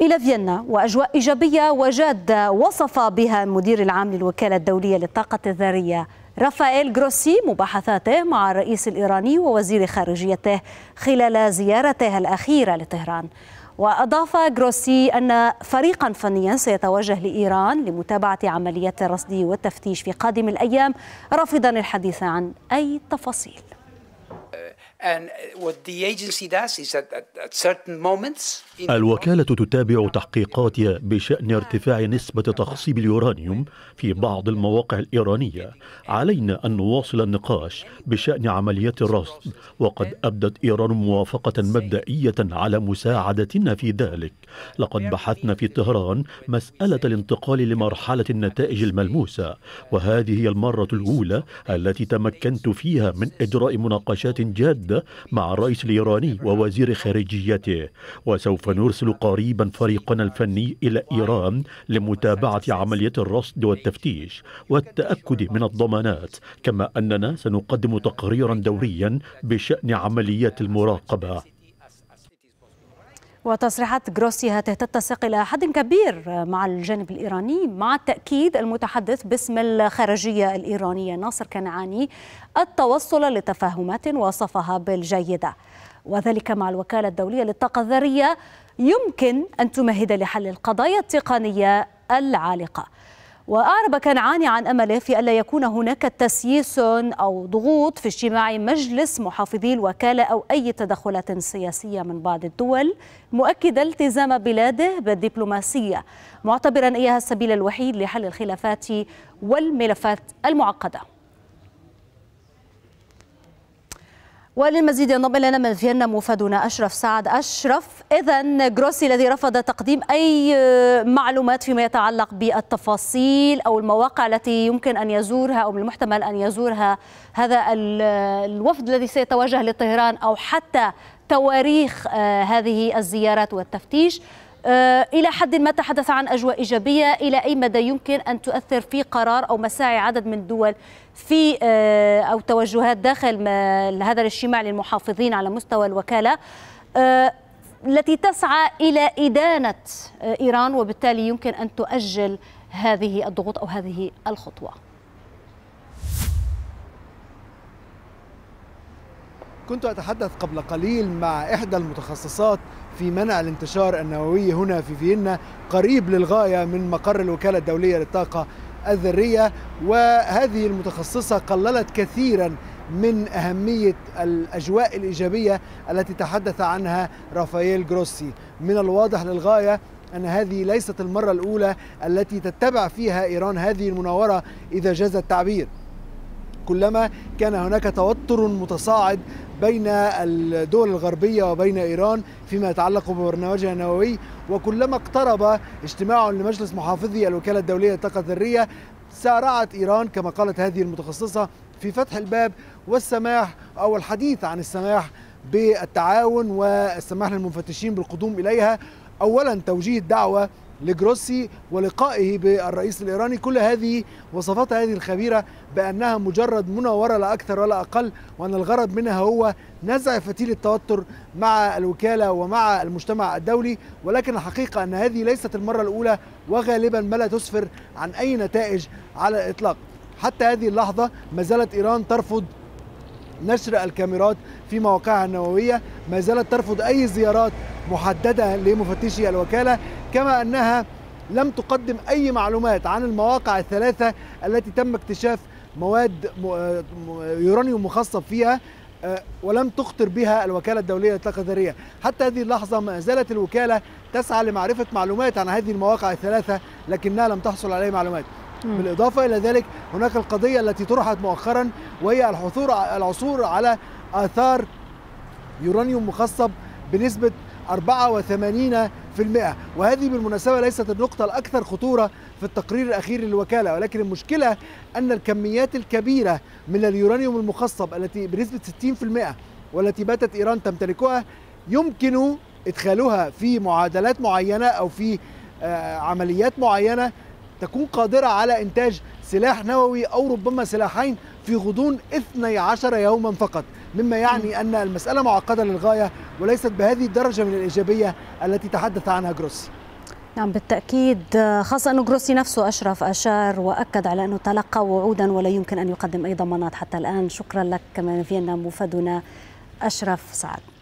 إلى فيينا وأجواء إيجابية وجادة وصف بها المدير العام للوكالة الدولية للطاقة الذرية رافائيل جروسي مباحثاته مع الرئيس الإيراني ووزير خارجيته خلال زيارته الأخيرة لطهران وأضاف جروسي أن فريقا فنيا سيتوجه لإيران لمتابعة عمليات الرصد والتفتيش في قادم الأيام رافضا الحديث عن أي تفاصيل الوكالة تتابع تحقيقات بشأن ارتفاع نسبة تخصيب اليورانيوم في بعض المواقع الإيرانية علينا أن نواصل النقاش بشأن عمليات الرصد وقد أبدت إيران موافقة مبدئية على مساعدتنا في ذلك لقد بحثنا في طهران مسألة الانتقال لمرحلة النتائج الملموسة وهذه هي المرة الأولى التي تمكنت فيها من إجراء مناقشات جادة مع الرئيس الإيراني ووزير خارجيته وسوف نرسل قريبا فريقنا الفني إلى إيران لمتابعة عملية الرصد والتفتيش والتأكد من الضمانات كما أننا سنقدم تقريرا دوريا بشأن عمليات المراقبة وتصريحات جروسي هاته تتسق إلى حد كبير مع الجانب الإيراني مع التأكيد المتحدث باسم الخارجية الإيرانية ناصر كنعاني التوصل لتفاهمات وصفها بالجيدة وذلك مع الوكالة الدولية للطاقة الذرية يمكن أن تمهد لحل القضايا التقنية العالقة وأعرب كنعاني عن أمله في ألا يكون هناك تسييس أو ضغوط في اجتماع مجلس محافظي الوكالة أو أي تدخلات سياسية من بعض الدول مؤكدا التزام بلاده بالدبلوماسية معتبرا إياها السبيل الوحيد لحل الخلافات والملفات المعقده وللمزيد ينضم الينا من فيينا موفدنا اشرف سعد اشرف اذا جروسي الذي رفض تقديم اي معلومات فيما يتعلق بالتفاصيل او المواقع التي يمكن ان يزورها او من المحتمل ان يزورها هذا الوفد الذي سيتوجه لطهران او حتى تواريخ آه، هذه الزيارات والتفتيش آه، إلى حد ما تحدث عن أجواء إيجابية إلى أي مدى يمكن أن تؤثر في قرار أو مساعي عدد من الدول في آه، أو توجهات داخل هذا الاجتماع للمحافظين على مستوى الوكالة آه، التي تسعى إلى إدانة إيران وبالتالي يمكن أن تؤجل هذه الضغوط أو هذه الخطوة كنت أتحدث قبل قليل مع إحدى المتخصصات في منع الانتشار النووي هنا في فيينا قريب للغاية من مقر الوكالة الدولية للطاقة الذرية وهذه المتخصصة قللت كثيرا من أهمية الأجواء الإيجابية التي تحدث عنها رافائيل جروسي من الواضح للغاية أن هذه ليست المرة الأولى التي تتبع فيها إيران هذه المناورة إذا جاز التعبير كلما كان هناك توتر متصاعد بين الدول الغربية وبين إيران فيما يتعلق ببرنامجها النووي وكلما اقترب اجتماع لمجلس محافظي الوكالة الدولية للطاقة الذرية سارعت إيران كما قالت هذه المتخصصة في فتح الباب والسماح أو الحديث عن السماح بالتعاون والسماح للمفتشين بالقدوم إليها أولا توجيه الدعوة لجروسي ولقائه بالرئيس الإيراني كل هذه وصفات هذه الخبيرة بأنها مجرد مناورة لا أكثر ولا أقل وأن الغرض منها هو نزع فتيل التوتر مع الوكالة ومع المجتمع الدولي ولكن الحقيقة أن هذه ليست المرة الأولى وغالبا ما لا تسفر عن أي نتائج على الإطلاق حتى هذه اللحظة ما زالت إيران ترفض نشر الكاميرات في مواقعها النووية ما زالت ترفض أي زيارات محددة لمفتشي الوكالة كما أنها لم تقدم أي معلومات عن المواقع الثلاثة التي تم اكتشاف مواد يورانيوم مخصب فيها آه، ولم تخطر بها الوكالة الدولية للطاقة الذرية حتى هذه اللحظة ما زالت الوكالة تسعى لمعرفة معلومات عن هذه المواقع الثلاثة لكنها لم تحصل على معلومات بالإضافة إلى ذلك هناك القضية التي طرحت مؤخرا وهي الحصول العثور على آثار يورانيوم مخصب بنسبة 84% وهذه بالمناسبة ليست النقطة الأكثر خطورة في التقرير الأخير للوكالة ولكن المشكلة أن الكميات الكبيرة من اليورانيوم المخصب التي بنسبة 60% والتي باتت إيران تمتلكها يمكن إدخالها في معادلات معينة أو في آه، عمليات معينة تكون قادرة على إنتاج سلاح نووي أو ربما سلاحين في غضون 12 يوما فقط مما يعني أن المسألة معقدة للغاية وليست بهذه الدرجة من الإيجابية التي تحدث عنها جروسي نعم بالتأكيد خاصة أن جروسي نفسه أشرف أشار وأكد على أنه تلقى وعودا ولا يمكن أن يقدم أي ضمانات حتى الآن شكرا لك كمان فيينا مفادنا أشرف سعد